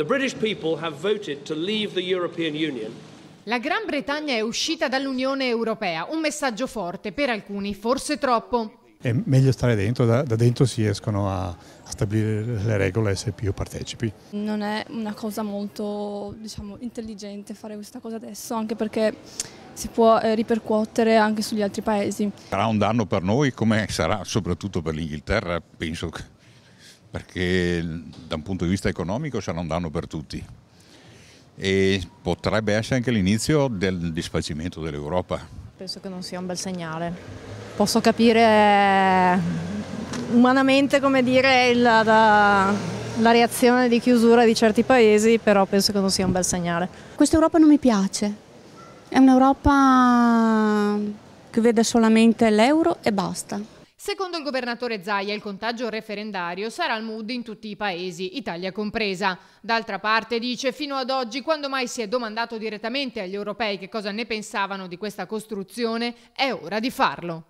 The British people have voted to leave the European Union la Gran Bretagna è uscita dall'Unione Europea, un messaggio forte, per alcuni forse troppo. È meglio stare dentro, da, da dentro si riescono a, a, stabilire le regole se più partecipi. Non è una cosa molto diciamo, intelligente fare questa cosa adesso, anche perché si può eh, ripercuotere anche sugli altri paesi. Sarà un danno per noi come sarà soprattutto per l'Inghilterra, penso che perché da un punto di vista economico sarà un danno per tutti e potrebbe essere anche l'inizio del disfacimento dell'Europa. Penso che non sia un bel segnale. Posso capire eh, umanamente come dire la, la, la reazione di chiusura di certi paesi, però penso che non sia un bel segnale. Questa Europa non mi piace. È un'Europa che vede solamente l'euro e basta. Secondo il governatore Zaia, il contagio referendario sarà al mood in tutti i paesi, Italia compresa. D'altra parte, dice, fino ad oggi, quando mai si è domandato direttamente agli europei che cosa ne pensavano di questa costruzione, è ora di farlo.